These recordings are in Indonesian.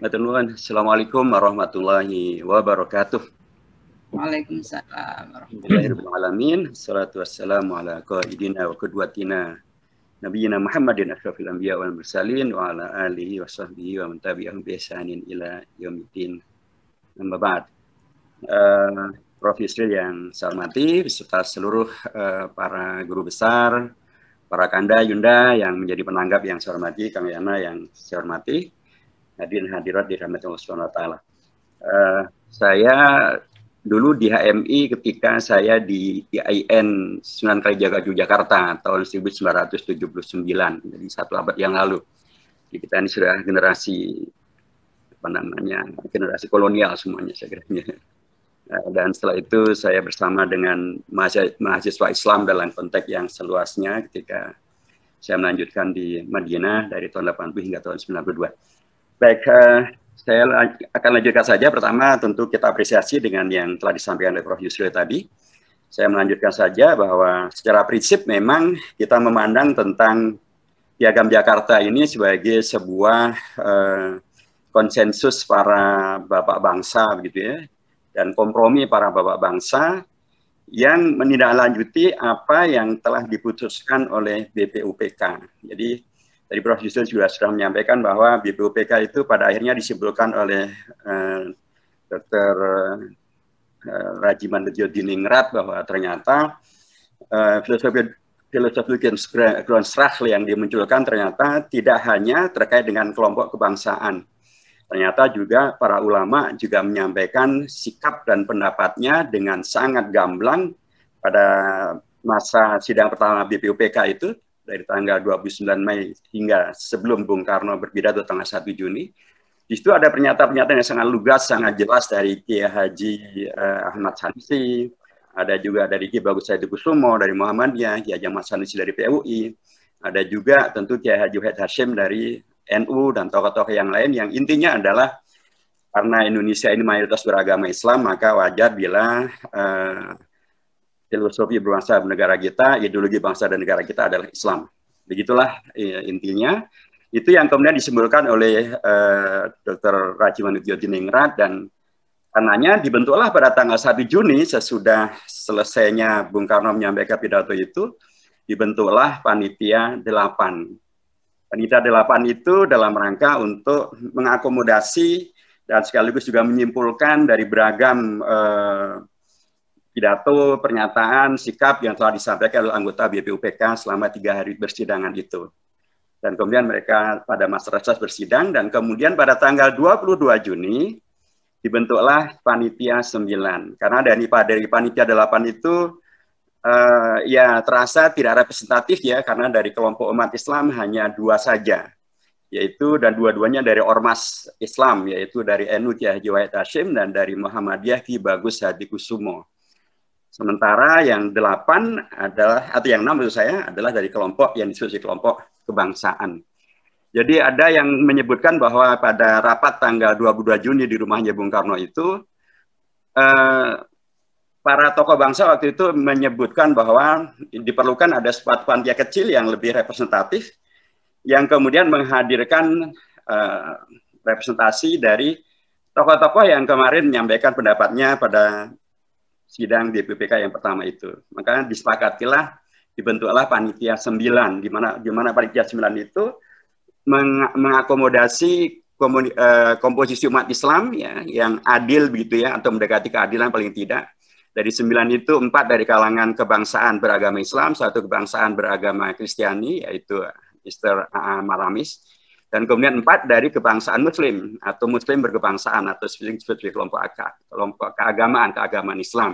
matur nuwun. Assalamualaikum warahmatullahi wabarakatuh. Waalaikumsalam warahmatullahi wabarakatuh. Salatu wassalamu ala qaidina wa qudwatina nabiyina Muhammadin asyrafil anbiya wal mursalin wa ala alihi wa sahbihi wa man tabi'ahum bi ihsanin ila yaumiddin. Amma ba'd. Uh, Prof Yusril yang saya hormati beserta seluruh uh, para guru besar, para kanda yunda yang menjadi penanggap yang saya hormati, Kang Yana yang saya hormati hadirin hadirat di Allah Subhanahu wa taala. Uh, saya dulu di HMI ketika saya di IAIN Sunan Kalijaga Jakarta tahun 1979, jadi satu abad yang lalu. Jadi kita ini sudah generasi apa namanya generasi kolonial semuanya saya kira. Eh, dan setelah itu saya bersama dengan mahasiswa Islam dalam konteks yang seluasnya ketika saya melanjutkan di Madinah dari tahun 80 hingga tahun 92. Baik, uh, saya akan lanjutkan saja. Pertama, tentu kita apresiasi dengan yang telah disampaikan oleh Prof. Yusril tadi. Saya melanjutkan saja bahwa secara prinsip memang kita memandang tentang Piagam Jakarta ini sebagai sebuah uh, konsensus para bapak bangsa begitu ya dan kompromi para bapak bangsa yang menindaklanjuti apa yang telah diputuskan oleh BPUPK. Jadi Tadi Prof. Yusril juga sudah menyampaikan bahwa BPUPK itu pada akhirnya disimpulkan oleh eh, Dr. Eh, Rajiman Dejo Diningrat bahwa ternyata eh, filosofi filosofi Grundstrach yang dimunculkan ternyata tidak hanya terkait dengan kelompok kebangsaan, ternyata juga para ulama juga menyampaikan sikap dan pendapatnya dengan sangat gamblang pada masa sidang pertama BPUPK itu dari tanggal 29 Mei hingga sebelum Bung Karno berpidato tanggal 1 Juni, di situ ada pernyataan-pernyataan yang sangat lugas, sangat jelas dari Kiai Haji eh, Ahmad Sanusi, ada juga dari Kiai Bagus Said Kusumo dari Muhammadiyah, Kiai Ahmad Sanusi dari PUI, ada juga tentu Kiai Haji Wahid Hashim dari NU dan tokoh-tokoh yang lain yang intinya adalah karena Indonesia ini mayoritas beragama Islam, maka wajar bila eh, filosofi berbangsa negara kita, ideologi bangsa dan negara kita adalah Islam. Begitulah ya, intinya. Itu yang kemudian disimpulkan oleh uh, e, Dr. Rajiman Manutio Diningrat dan karenanya dibentuklah pada tanggal 1 Juni sesudah selesainya Bung Karno menyampaikan pidato itu, dibentuklah Panitia 8. Panitia 8 itu dalam rangka untuk mengakomodasi dan sekaligus juga menyimpulkan dari beragam eh, pidato, pernyataan, sikap yang telah disampaikan oleh anggota BPUPK selama tiga hari bersidangan itu. Dan kemudian mereka pada masa reses bersidang dan kemudian pada tanggal 22 Juni dibentuklah panitia 9. Karena dari, dari panitia 8 itu uh, ya terasa tidak representatif ya karena dari kelompok umat Islam hanya dua saja yaitu dan dua-duanya dari ormas Islam yaitu dari NU Kiai Wahid Hashim dan dari Muhammadiyah Ki Bagus Hadi Kusumo. Sementara yang delapan adalah atau yang enam menurut saya adalah dari kelompok yang disebut kelompok kebangsaan. Jadi ada yang menyebutkan bahwa pada rapat tanggal 22 Juni di rumahnya Bung Karno itu eh, para tokoh bangsa waktu itu menyebutkan bahwa diperlukan ada sebuah panitia kecil yang lebih representatif yang kemudian menghadirkan eh, representasi dari tokoh-tokoh yang kemarin menyampaikan pendapatnya pada sidang DPPK yang pertama itu. Maka disepakatilah dibentuklah panitia 9 di mana di mana panitia 9 itu meng, mengakomodasi komuni, eh, komposisi umat Islam ya yang adil begitu ya atau mendekati keadilan paling tidak. Dari 9 itu empat dari kalangan kebangsaan beragama Islam, satu kebangsaan beragama Kristiani yaitu Mr. Maramis dan kemudian empat dari kebangsaan Muslim atau Muslim berkebangsaan atau spesifik kelompok agama, kelompok keagamaan keagamaan Islam.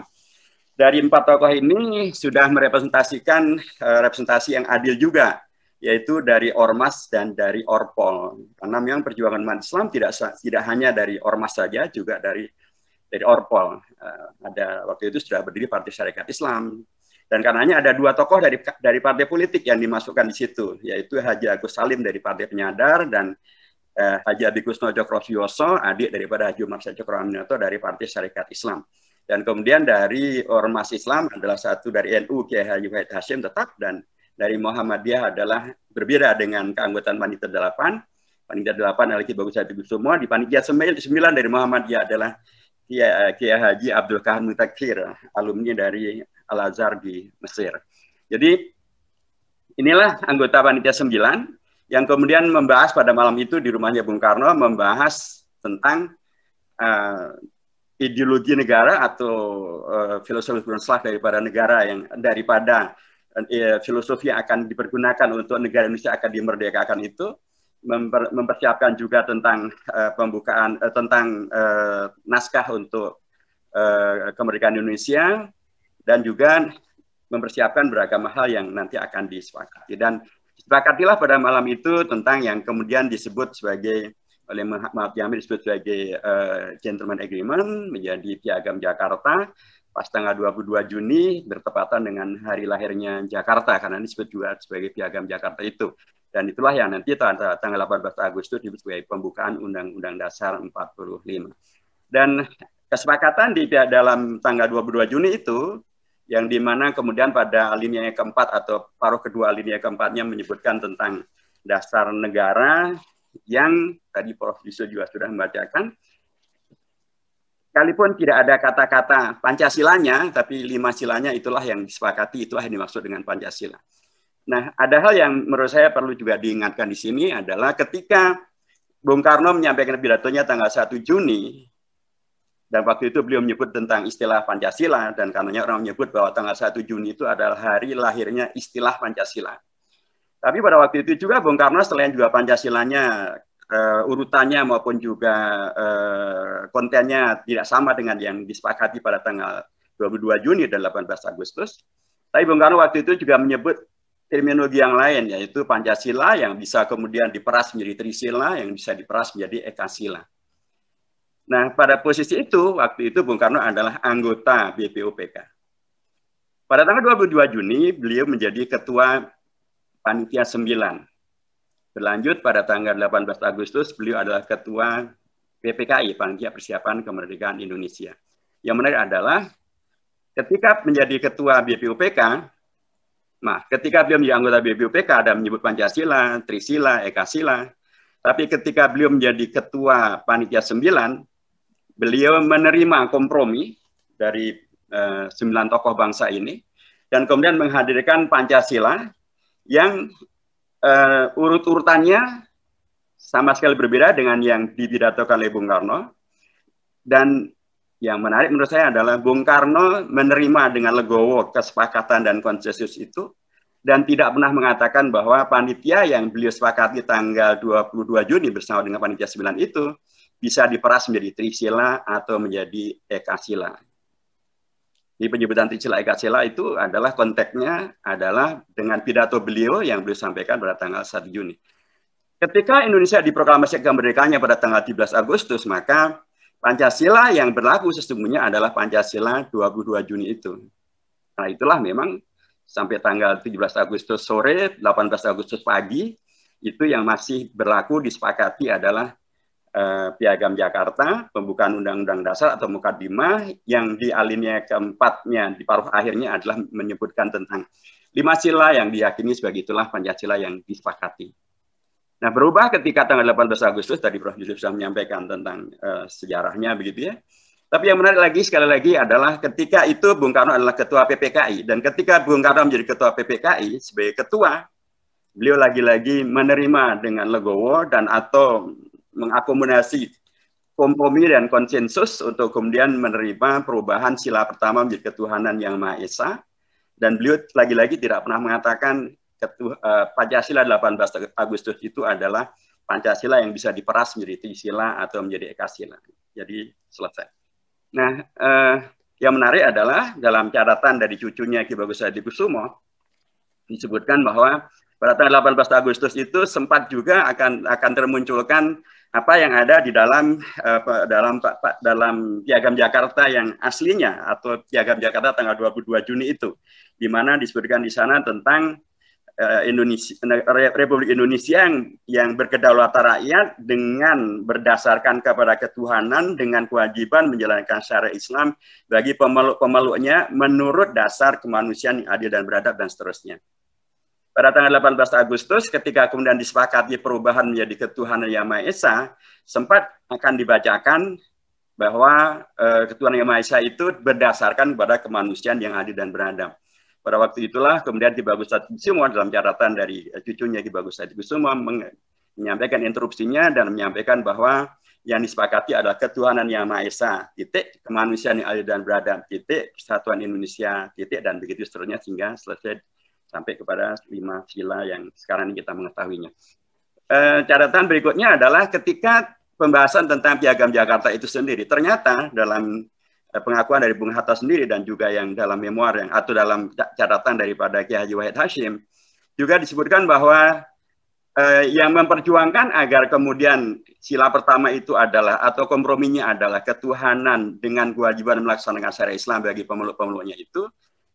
Dari empat tokoh ini sudah merepresentasikan uh, representasi yang adil juga, yaitu dari ormas dan dari orpol. Karena memang perjuangan umat Islam tidak tidak hanya dari ormas saja, juga dari dari orpol. Uh, eh, ada waktu itu sudah berdiri Partai Syarikat Islam, dan karenanya ada dua tokoh dari dari partai politik yang dimasukkan di situ, yaitu Haji Agus Salim dari Partai Penyadar dan eh, Haji Abi Kusno Cokroviyoso, adik daripada Haji Umar Cokroaminoto dari Partai Syarikat Islam. Dan kemudian dari Ormas Islam adalah satu dari NU Kiai Haji Wahid Hashim tetap dan dari Muhammadiyah adalah berbeda dengan keanggotaan panitia 8. Panitia 8 adalah Ki Bagus Hati semua di panitia 9 dari Muhammadiyah adalah Kiai eh, Haji Abdul Kahar Mutakfir, alumni dari Al-Azhar di Mesir. Jadi inilah anggota panitia 9 yang kemudian membahas pada malam itu di rumahnya Bung Karno membahas tentang uh, ideologi negara atau uh, filosofi berselah daripada negara yang daripada uh, filosofi yang akan dipergunakan untuk negara Indonesia akan dimerdekakan itu memper, mempersiapkan juga tentang uh, pembukaan uh, tentang uh, naskah untuk uh, kemerdekaan Indonesia dan juga mempersiapkan beragam hal yang nanti akan disepakati dan disepakatilah pada malam itu tentang yang kemudian disebut sebagai oleh Muhammad Yamin disebut sebagai uh, gentleman agreement menjadi piagam Jakarta pas tanggal 22 Juni bertepatan dengan hari lahirnya Jakarta karena ini disebut juga sebagai piagam Jakarta itu dan itulah yang nanti tanggal 18 Agustus disebut sebagai pembukaan Undang-Undang Dasar 45 dan kesepakatan di dalam tanggal 22 Juni itu yang dimana kemudian pada alinea keempat atau paruh kedua alinea keempatnya menyebutkan tentang dasar negara yang tadi Prof. Yusuf juga sudah membacakan. Sekalipun tidak ada kata-kata Pancasilanya, tapi lima silanya itulah yang disepakati, itulah yang dimaksud dengan Pancasila. Nah, ada hal yang menurut saya perlu juga diingatkan di sini adalah ketika Bung Karno menyampaikan pidatonya tanggal 1 Juni, dan waktu itu beliau menyebut tentang istilah Pancasila dan karenanya orang menyebut bahwa tanggal 1 Juni itu adalah hari lahirnya istilah Pancasila. Tapi pada waktu itu juga Bung Karno selain juga Pancasilanya uh, urutannya maupun juga uh, kontennya tidak sama dengan yang disepakati pada tanggal 22 Juni dan 18 Agustus. Tapi Bung Karno waktu itu juga menyebut terminologi yang lain yaitu Pancasila yang bisa kemudian diperas menjadi Trisila, yang bisa diperas menjadi Ekasila. Nah, pada posisi itu, waktu itu Bung Karno adalah anggota BPUPK. Pada tanggal 22 Juni, beliau menjadi ketua Panitia 9. Berlanjut pada tanggal 18 Agustus, beliau adalah ketua PPKI, Panitia Persiapan Kemerdekaan Indonesia. Yang menarik adalah ketika menjadi ketua BPUPK, nah, ketika beliau menjadi anggota BPUPK ada menyebut Pancasila, Trisila, Ekasila, tapi ketika beliau menjadi ketua Panitia 9, beliau menerima kompromi dari eh, sembilan tokoh bangsa ini dan kemudian menghadirkan Pancasila yang uh, urut-urutannya sama sekali berbeda dengan yang dibidatokan oleh Bung Karno dan yang menarik menurut saya adalah Bung Karno menerima dengan legowo kesepakatan dan konsensus itu dan tidak pernah mengatakan bahwa panitia yang beliau sepakati tanggal 22 Juni bersama dengan panitia 9 itu bisa diperas menjadi trisila atau menjadi ekasila. Di penyebutan trisila ekasila itu adalah konteksnya adalah dengan pidato beliau yang beliau sampaikan pada tanggal 1 Juni. Ketika Indonesia diproklamasikan kemerdekaannya pada tanggal 13 Agustus, maka Pancasila yang berlaku sesungguhnya adalah Pancasila 22 Juni itu. Nah itulah memang sampai tanggal 17 Agustus sore, 18 Agustus pagi, itu yang masih berlaku disepakati adalah Eh, Piagam Jakarta, pembukaan Undang-Undang Dasar atau Mukadimah yang di alinea keempatnya di paruh akhirnya adalah menyebutkan tentang lima sila yang diyakini sebagai itulah Pancasila yang disepakati. Nah berubah ketika tanggal 18 Agustus tadi Prof. Yusuf sudah menyampaikan tentang uh, sejarahnya begitu ya. Tapi yang menarik lagi sekali lagi adalah ketika itu Bung Karno adalah ketua PPKI dan ketika Bung Karno menjadi ketua PPKI sebagai ketua beliau lagi-lagi menerima dengan legowo dan atau mengakomodasi kompromi dan konsensus untuk kemudian menerima perubahan sila pertama menjadi ketuhanan yang Maha Esa. Dan beliau lagi-lagi tidak pernah mengatakan ketuh, eh, uh, Pancasila 18 Agustus itu adalah Pancasila yang bisa diperas menjadi Trisila atau menjadi Ekasila. Jadi selesai. Nah, uh, yang menarik adalah dalam catatan dari cucunya Ki Bagus Adi Kusumo disebutkan bahwa pada tanggal 18 Agustus itu sempat juga akan akan termunculkan apa yang ada di dalam uh, dalam Pak Pak dalam piagam Jakarta yang aslinya atau piagam Jakarta tanggal 22 Juni itu di mana disebutkan di sana tentang uh, Indonesia Republik Indonesia yang yang berkedaulatan rakyat dengan berdasarkan kepada ketuhanan dengan kewajiban menjalankan syariat Islam bagi pemeluk-pemeluknya menurut dasar kemanusiaan yang adil dan beradab dan seterusnya. Pada tanggal 18 Agustus ketika kemudian disepakati perubahan menjadi ketuhanan Yang Maha Esa, sempat akan dibacakan bahwa eh, ketuhanan Yang Maha Esa itu berdasarkan pada kemanusiaan yang adil dan beradab. Pada waktu itulah kemudian Ki Bagus Semua dalam catatan dari eh, cucunya Ki Bagus Semua menyampaikan interupsinya dan menyampaikan bahwa yang disepakati adalah ketuhanan yang maha esa, titik kemanusiaan yang adil dan beradab, titik kesatuan Indonesia, titik dan begitu seterusnya sehingga selesai sampai kepada lima sila yang sekarang ini kita mengetahuinya. E, catatan berikutnya adalah ketika pembahasan tentang piagam Jakarta itu sendiri, ternyata dalam eh, pengakuan dari Bung Hatta sendiri dan juga yang dalam memoir yang atau dalam catatan daripada Kiai Haji Wahid Hashim juga disebutkan bahwa eh, yang memperjuangkan agar kemudian sila pertama itu adalah atau komprominya adalah ketuhanan dengan kewajiban melaksanakan syariat Islam bagi pemeluk-pemeluknya itu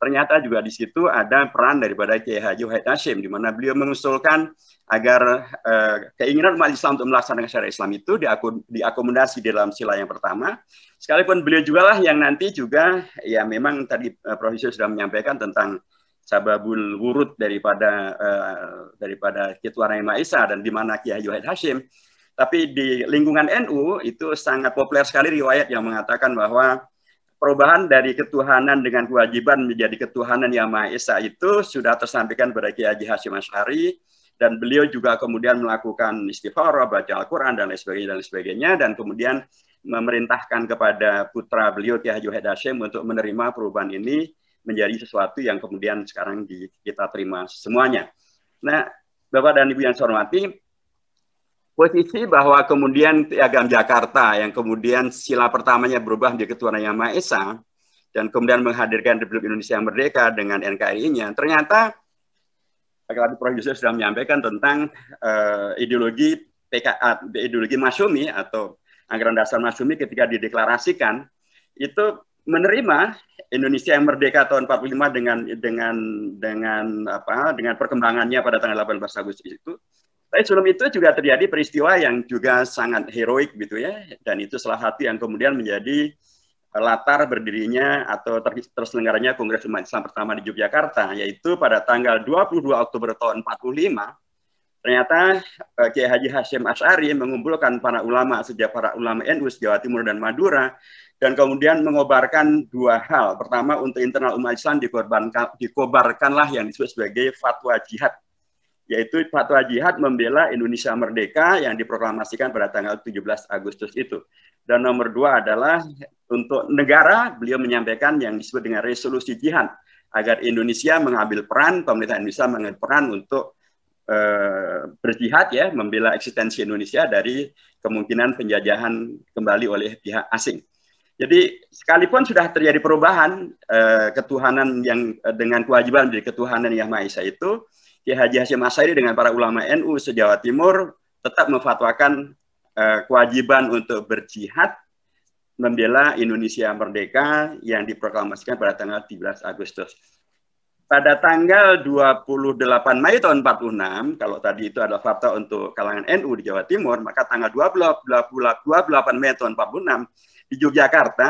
ternyata juga di situ ada peran daripada Kiai Haji Wahid Hashim di mana beliau mengusulkan agar eh, keinginan umat Islam untuk melaksanakan syariat Islam itu diaku, diakomodasi di dalam sila yang pertama. Sekalipun beliau juga lah yang nanti juga ya memang tadi eh, Profesor sudah menyampaikan tentang sababul wurud daripada eh, daripada Kitwaran Maisa dan di mana Kiai Haji Wahid Hashim tapi di lingkungan NU itu sangat populer sekali riwayat yang mengatakan bahwa perubahan dari ketuhanan dengan kewajiban menjadi ketuhanan yang Maha Esa itu sudah tersampaikan pada Kiai Haji Hasyim Asy'ari dan beliau juga kemudian melakukan istighfar, baca Al-Qur'an dan lain sebagainya dan lain sebagainya dan kemudian memerintahkan kepada putra beliau Kiai Haji Hasyim untuk menerima perubahan ini menjadi sesuatu yang kemudian sekarang di, kita terima semuanya. Nah, Bapak dan Ibu yang saya hormati, posisi bahwa kemudian piagam Jakarta yang kemudian sila pertamanya berubah menjadi Ketua Yang Maha Esa dan kemudian menghadirkan Republik Indonesia yang Merdeka dengan NKRI-nya, ternyata tadi Prof. Yusuf sudah menyampaikan tentang uh, ideologi PKA, ideologi Masumi atau anggaran dasar Masumi ketika dideklarasikan itu menerima Indonesia yang merdeka tahun 45 dengan dengan dengan apa dengan perkembangannya pada tanggal 18 Agustus itu tapi sebelum itu juga terjadi peristiwa yang juga sangat heroik gitu ya, dan itu salah satu yang kemudian menjadi eh, latar berdirinya atau ter terselenggaranya Kongres Umat Islam pertama di Yogyakarta, yaitu pada tanggal 22 Oktober tahun 45, ternyata eh, Kiai Haji Hashim Ash'ari mengumpulkan para ulama sejak para ulama NU Jawa Timur dan Madura dan kemudian mengobarkan dua hal. Pertama untuk internal umat Islam dikobarkanlah yang disebut sebagai fatwa jihad yaitu fatwa jihad membela Indonesia merdeka yang diproklamasikan pada tanggal 17 Agustus itu. Dan nomor dua adalah untuk negara, beliau menyampaikan yang disebut dengan resolusi jihad agar Indonesia mengambil peran, pemerintah Indonesia mengambil peran untuk eh, berjihad ya, membela eksistensi Indonesia dari kemungkinan penjajahan kembali oleh pihak asing. Jadi sekalipun sudah terjadi perubahan eh, ketuhanan yang eh, dengan kewajiban menjadi ketuhanan yang maha esa itu, Kiai Haji Hashim Asyari dengan para ulama NU se-Jawa Timur tetap memfatwakan eh, kewajiban untuk berjihad membela Indonesia merdeka yang diproklamasikan pada tanggal 13 Agustus. Pada tanggal 28 Mei tahun 46, kalau tadi itu adalah fakta untuk kalangan NU di Jawa Timur, maka tanggal 28 Mei tahun 46 di Yogyakarta,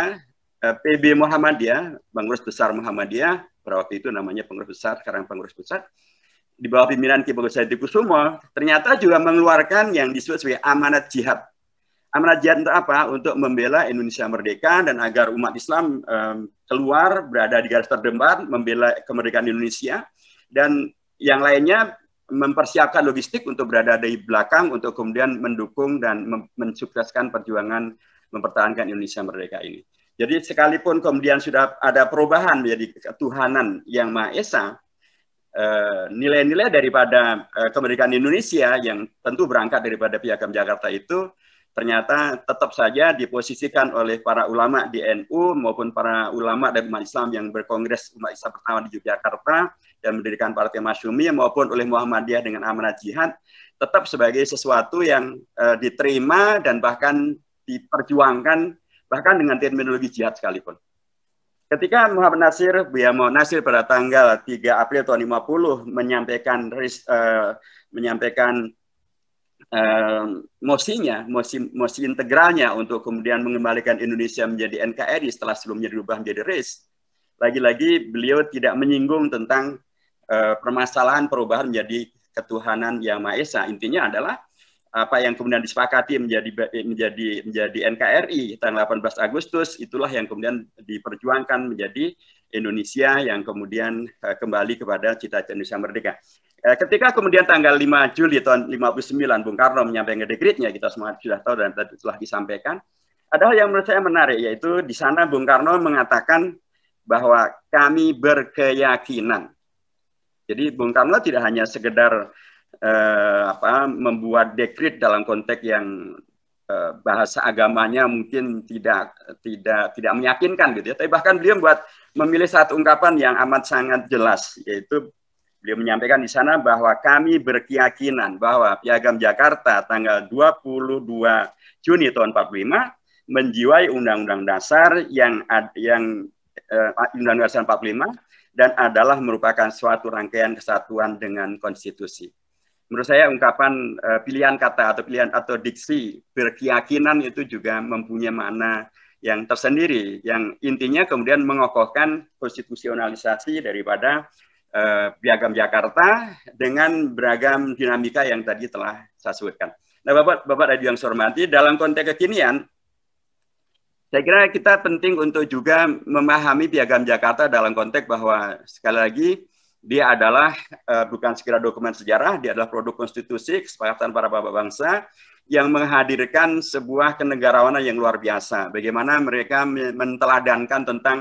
eh, PB Muhammadiyah, pengurus besar Muhammadiyah, pada waktu itu namanya pengurus besar, sekarang pengurus besar di bawah pimpinan Ki Bagus Kusumo ternyata juga mengeluarkan yang disebut sebagai amanat jihad. Amanat jihad untuk apa? Untuk membela Indonesia merdeka dan agar umat Islam um, keluar berada di garis terdepan membela kemerdekaan Indonesia dan yang lainnya mempersiapkan logistik untuk berada di belakang untuk kemudian mendukung dan mensukseskan perjuangan mempertahankan Indonesia merdeka ini. Jadi sekalipun kemudian sudah ada perubahan menjadi ketuhanan yang Maha Esa, Eh, nilai-nilai uh, daripada uh, kemerdekaan Indonesia yang tentu berangkat daripada Piagam Jakarta itu ternyata tetap saja diposisikan oleh para ulama di NU maupun para ulama dari umat Islam yang berkongres umat Islam pertama di Yogyakarta dan mendirikan Partai Masyumi maupun oleh Muhammadiyah dengan amanat jihad tetap sebagai sesuatu yang uh, diterima dan bahkan diperjuangkan bahkan dengan terminologi jihad sekalipun. Ketika Muhammad Nasir, Buyamo Nasir pada tanggal 3 April tahun 50 menyampaikan uh, menyampaikan uh, mosinya, mosi, mosi integralnya untuk kemudian mengembalikan Indonesia menjadi NKRI setelah sebelumnya diubah menjadi RIS. Lagi-lagi beliau tidak menyinggung tentang uh, permasalahan perubahan menjadi ketuhanan yang Maha Esa. Intinya adalah apa yang kemudian disepakati menjadi menjadi menjadi NKRI tanggal 18 Agustus itulah yang kemudian diperjuangkan menjadi Indonesia yang kemudian eh, kembali kepada cita-cita Indonesia merdeka. Eh, ketika kemudian tanggal 5 Juli tahun 59 Bung Karno menyampaikan dekretnya kita semua sudah tahu dan telah disampaikan. Ada hal yang menurut saya menarik yaitu di sana Bung Karno mengatakan bahwa kami berkeyakinan. Jadi Bung Karno tidak hanya sekedar eh, apa membuat dekrit dalam konteks yang eh, bahasa agamanya mungkin tidak tidak tidak meyakinkan gitu ya. Tapi bahkan beliau buat memilih satu ungkapan yang amat sangat jelas yaitu beliau menyampaikan di sana bahwa kami berkeyakinan bahwa Piagam Jakarta tanggal 22 Juni tahun 45 menjiwai Undang-Undang Dasar yang yang eh, Undang-Undang Dasar 45 dan adalah merupakan suatu rangkaian kesatuan dengan konstitusi menurut saya ungkapan uh, pilihan kata atau pilihan atau diksi berkeyakinan itu juga mempunyai makna yang tersendiri yang intinya kemudian mengokohkan konstitusionalisasi daripada uh, piagam Jakarta dengan beragam dinamika yang tadi telah saya sebutkan. Nah, Bapak Bapak Radio yang saya hormati, dalam konteks kekinian saya kira kita penting untuk juga memahami piagam Jakarta dalam konteks bahwa sekali lagi dia adalah uh, bukan sekedar dokumen sejarah, dia adalah produk konstitusi kesepakatan para bapak bangsa yang menghadirkan sebuah kenegarawanan yang luar biasa. Bagaimana mereka menteladankan tentang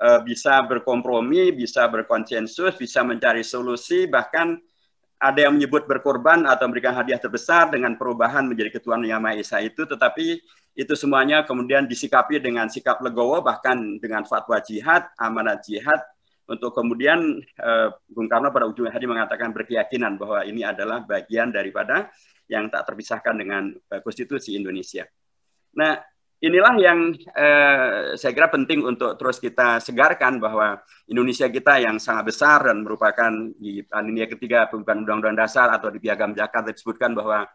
uh, bisa berkompromi, bisa berkonsensus, bisa mencari solusi, bahkan ada yang menyebut berkorban atau memberikan hadiah terbesar dengan perubahan menjadi ketuan yang Maha Esa itu, tetapi itu semuanya kemudian disikapi dengan sikap legowo, bahkan dengan fatwa jihad, amanat jihad, untuk kemudian eh, Bung Karno pada ujung hari mengatakan berkeyakinan bahwa ini adalah bagian daripada yang tak terpisahkan dengan uh, konstitusi Indonesia. Nah, inilah yang eh, saya kira penting untuk terus kita segarkan bahwa Indonesia kita yang sangat besar dan merupakan di alinea eh, ketiga pembukaan Undang-Undang Dasar atau di Piagam Jakarta disebutkan bahwa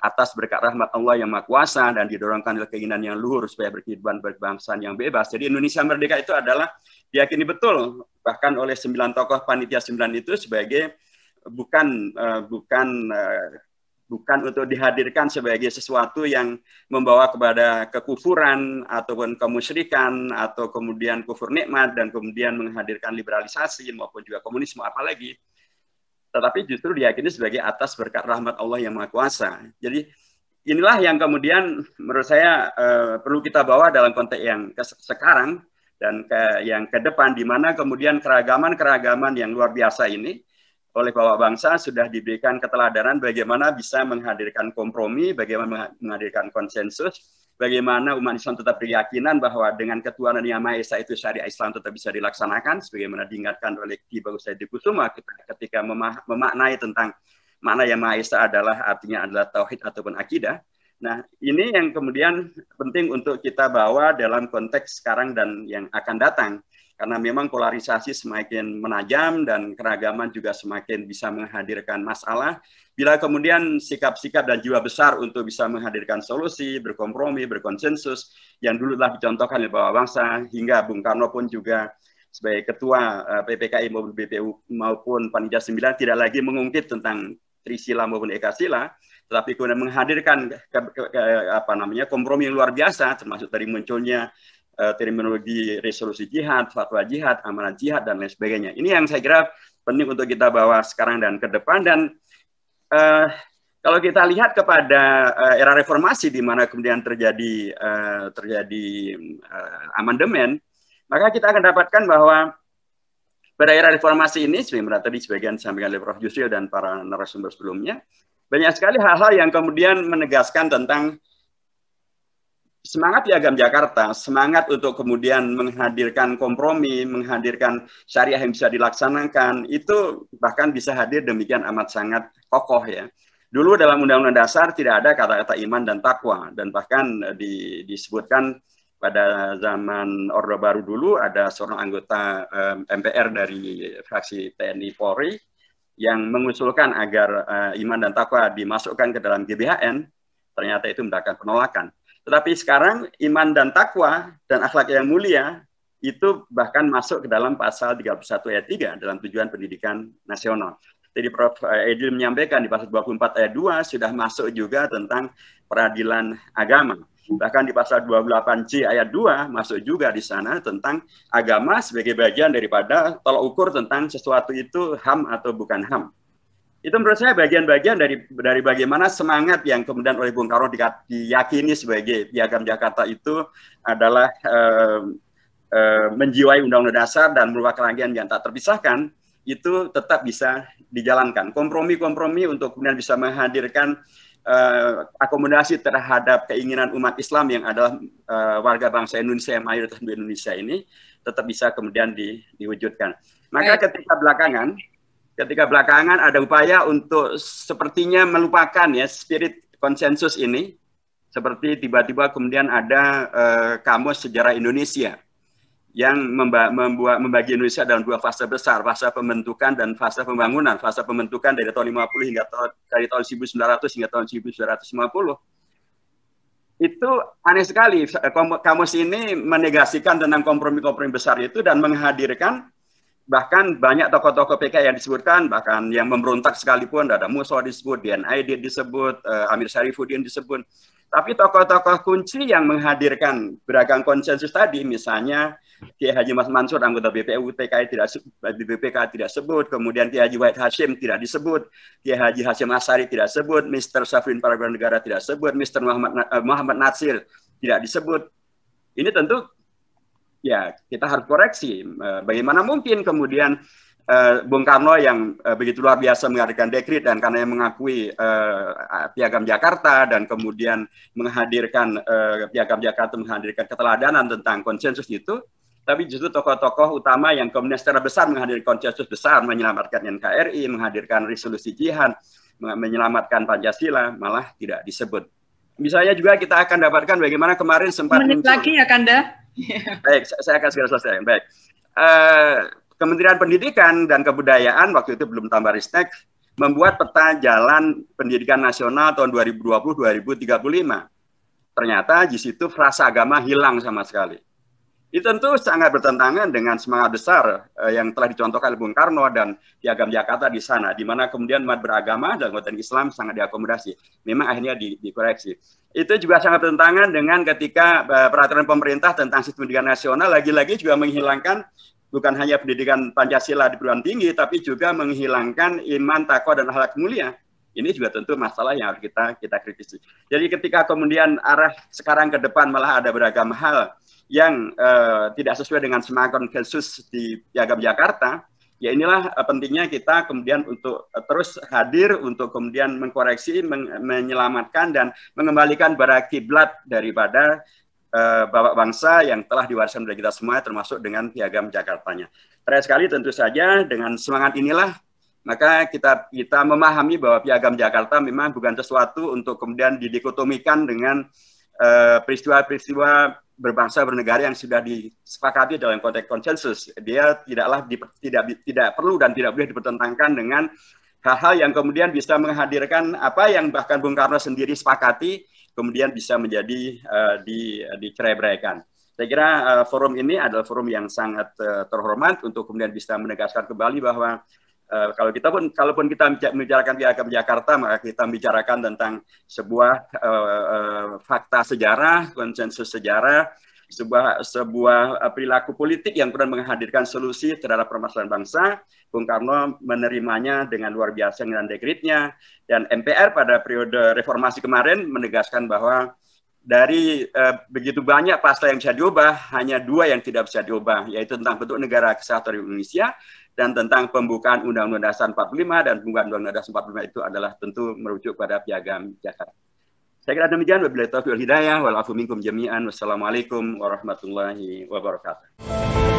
atas berkat rahmat Allah yang maha kuasa dan didorongkan oleh keinginan yang luhur supaya berkehidupan berbangsa yang bebas. Jadi Indonesia Merdeka itu adalah diyakini betul bahkan oleh sembilan tokoh panitia sembilan itu sebagai bukan eh, bukan eh, bukan untuk dihadirkan sebagai sesuatu yang membawa kepada kekufuran ataupun kemusyrikan atau kemudian kufur nikmat dan kemudian menghadirkan liberalisasi maupun juga komunisme apalagi tetapi justru diyakini sebagai atas berkat rahmat Allah yang Maha Kuasa. Jadi inilah yang kemudian menurut saya uh, perlu kita bawa dalam konteks yang sekarang dan ke yang ke depan di mana kemudian keragaman-keragaman yang luar biasa ini oleh Bapak Bangsa sudah diberikan keteladanan bagaimana bisa menghadirkan kompromi, bagaimana menghadirkan konsensus, bagaimana umat Islam tetap keyakinan bahwa dengan ketuhanan yang Maha Esa itu syariat Islam tetap bisa dilaksanakan sebagaimana diingatkan oleh Ki Bagus Said Kusuma ketika memaknai tentang makna yang Maha Esa adalah artinya adalah tauhid ataupun akidah. Nah, ini yang kemudian penting untuk kita bawa dalam konteks sekarang dan yang akan datang karena memang polarisasi semakin menajam dan keragaman juga semakin bisa menghadirkan masalah. Bila kemudian sikap-sikap dan jiwa besar untuk bisa menghadirkan solusi, berkompromi, berkonsensus, yang dulu telah dicontohkan oleh Bapak Bangsa, hingga Bung Karno pun juga sebagai ketua eh, PPKI maupun BPU maupun Panitia 9 tidak lagi mengungkit tentang Trisila maupun Eka Sila, tetapi kemudian menghadirkan ke, ke, ke, apa namanya kompromi yang luar biasa termasuk dari munculnya uh, terminologi resolusi jihad, fatwa jihad, amalan jihad dan lain sebagainya. Ini yang saya kira penting untuk kita bawa sekarang dan ke depan dan uh, kalau kita lihat kepada uh, era reformasi di mana kemudian terjadi uh, terjadi uh, amandemen, maka kita akan dapatkan bahwa pada era reformasi ini, sebenarnya tadi sebagian disampaikan oleh Prof. Yusril dan para narasumber sebelumnya, banyak sekali hal-hal yang kemudian menegaskan tentang semangat di Piagam Jakarta, semangat untuk kemudian menghadirkan kompromi, menghadirkan syariah yang bisa dilaksanakan, itu bahkan bisa hadir demikian amat sangat kokoh ya. Dulu dalam Undang-Undang Dasar tidak ada kata-kata iman dan takwa, dan bahkan eh, di, disebutkan pada zaman Orde Baru dulu ada seorang anggota eh, MPR dari fraksi TNI Polri yang mengusulkan agar eh, iman dan takwa dimasukkan ke dalam GBHN, ternyata itu mendapatkan penolakan tetapi sekarang iman dan takwa dan akhlak yang mulia itu bahkan masuk ke dalam pasal 31 ayat 3 dalam tujuan pendidikan nasional. Jadi Prof. Edil menyampaikan di pasal 24 ayat 2 sudah masuk juga tentang peradilan agama. Bahkan di pasal 28C ayat 2 masuk juga di sana tentang agama sebagai bagian daripada tolak ukur tentang sesuatu itu HAM atau bukan HAM itu menurut saya bagian-bagian dari dari bagaimana semangat yang kemudian oleh Bung Karno diyakini sebagai piagam Jakarta itu adalah eh, eh, menjiwai Undang-Undang Dasar dan merupakan bagian yang tak terpisahkan itu tetap bisa dijalankan kompromi-kompromi untuk kemudian bisa menghadirkan eh, akomodasi terhadap keinginan umat Islam yang adalah eh, warga bangsa Indonesia yang mayoritas di Indonesia ini tetap bisa kemudian di, diwujudkan maka ketika belakangan ketika belakangan ada upaya untuk sepertinya melupakan ya spirit konsensus ini seperti tiba-tiba kemudian ada uh, kamus sejarah Indonesia yang memba membuat membagi Indonesia dalam dua fase besar, fase pembentukan dan fase pembangunan. Fase pembentukan dari tahun 50 hingga ta dari tahun 1900 hingga tahun 1950. Itu aneh sekali kamus ini menegasikan tentang kompromi-kompromi besar itu dan menghadirkan bahkan banyak tokoh-tokoh PKI yang disebutkan, bahkan yang memberontak sekalipun, ada Muso disebut, DNI disebut, uh, Amir Syarifuddin disebut. Tapi tokoh-tokoh kunci yang menghadirkan beragam konsensus tadi, misalnya Kiai Haji Mas Mansur, anggota BPU, PKI tidak BPK tidak sebut, kemudian Kiai Haji Wahid Hashim tidak disebut, Kiai Haji Hashim Asari tidak sebut, Mr. Safrin Paragon Negara tidak sebut, Mr. Muhammad, uh, Muhammad Natsir tidak disebut. Ini tentu ya kita harus koreksi. Eh, bagaimana mungkin kemudian eh, Bung Karno yang eh, begitu luar biasa mengadakan dekrit dan karena yang mengakui Piagam Jakarta dan kemudian menghadirkan Piagam Jakarta menghadirkan keteladanan tentang konsensus itu, tapi justru tokoh-tokoh utama yang kemudian secara besar menghadirkan konsensus besar, menyelamatkan NKRI, menghadirkan resolusi jihad, menyelamatkan Pancasila, malah tidak disebut. Misalnya juga kita akan dapatkan bagaimana kemarin sempat menit muncul. lagi ya Kanda Iya. Baik, saya akan segera selesai. Baik. Uh, Kementerian Pendidikan dan Kebudayaan waktu itu belum tambah ristek membuat peta jalan pendidikan nasional tahun 2020-2035. Ternyata di situ frasa agama hilang sama sekali. Itu tentu sangat bertentangan dengan semangat besar eh, yang telah dicontohkan oleh Bung Karno dan Piagam Jakarta di sana, di mana kemudian umat beragama dan anggota Islam sangat diakomodasi. Memang akhirnya di, dikoreksi. Itu juga sangat bertentangan dengan ketika eh, peraturan pemerintah tentang sistem pendidikan nasional lagi-lagi juga menghilangkan bukan hanya pendidikan Pancasila di perguruan tinggi, tapi juga menghilangkan iman, takwa, dan akhlak mulia ini juga tentu masalah yang harus kita kita kritisi. Jadi ketika kemudian arah sekarang ke depan malah ada beragam hal yang uh, tidak sesuai dengan semangat konsensus di Piagam Jakarta, ya inilah uh, pentingnya kita kemudian untuk uh, terus hadir untuk kemudian mengkoreksi, men menyelamatkan dan mengembalikan bara kiblat daripada uh, bapak bangsa yang telah diwariskan oleh kita semua termasuk dengan Piagam Jakartanya. Terakhir sekali tentu saja dengan semangat inilah maka kita kita memahami bahwa piagam Jakarta memang bukan sesuatu untuk kemudian didikotomikan dengan eh, peristiwa-peristiwa uh, berbangsa bernegara yang sudah disepakati dalam konteks konsensus. Dia tidaklah di, tidak tidak perlu dan tidak boleh dipertentangkan dengan hal-hal yang kemudian bisa menghadirkan apa yang bahkan Bung Karno sendiri sepakati kemudian bisa menjadi uh, di dicerai Saya kira uh, forum ini adalah forum yang sangat uh, terhormat untuk kemudian bisa menegaskan kembali bahwa Eh, kalau kita pun, kalaupun kita membicarakan piagam Jakarta, maka kita membicarakan tentang sebuah uh, uh, fakta sejarah, konsensus sejarah, sebuah sebuah perilaku politik yang pernah menghadirkan solusi terhadap permasalahan bangsa. Bung Karno menerimanya dengan luar biasa dengan dekritnya dan MPR pada periode reformasi kemarin menegaskan bahwa dari eh, begitu banyak pasal yang bisa diubah, hanya dua yang tidak bisa diubah, yaitu tentang bentuk negara kesatuan Indonesia dan tentang pembukaan Undang-Undang Dasar 45 dan pembukaan Undang-Undang Dasar 45 itu adalah tentu merujuk pada Piagam Jakarta. Saya kira demikian wabillahi taufiq wal hidayah wal afu minkum jami'an wassalamualaikum warahmatullahi wabarakatuh.